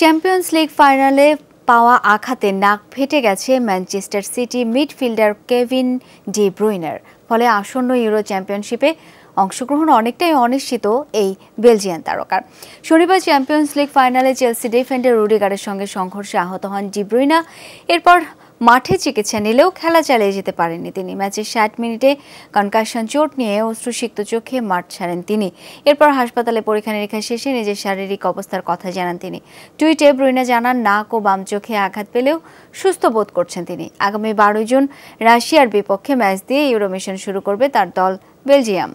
champions League ফাইনালে পাওয়া আঘাতে নাক ফেটে গেছে Manchester City midfielder Kevin De ব্রুইনার ফলে আসন্ন ইউরো চ্যাম্পিয়নশিপে অংশগ্রহণ অনেকটাই অনিশ্চিত এই বেলজিয়ান তারকার শনিবার চ্যাম্পিয়ন্স লিগ ফাইনালে চেলসি ডিফেন্ডার রুডিগারের সঙ্গে সংঘর্ষে আহত হন জিব্রুইনা এরপর মাঠে চিকিৎসা নিলেও খেলা চালিয়ে যেতে পারেননি তিনি ম্যাচের ষাট মিনিটে কনকাশন চোট নিয়ে অশ্রুসিক্ত চোখে মাঠ ছাড়েন তিনি এরপর হাসপাতালে পরীক্ষা নিরীক্ষা শেষে নিজের শারীরিক অবস্থার কথা জানান তিনি টুইটে ব্রুইনা জানান নাক ও বাম চোখে আঘাত পেলেও সুস্থ বোধ করছেন তিনি আগামী বারোই জুন রাশিয়ার বিপক্ষে ম্যাচ দিয়ে ইউরোমিশন শুরু করবে তার দল বেলজিয়াম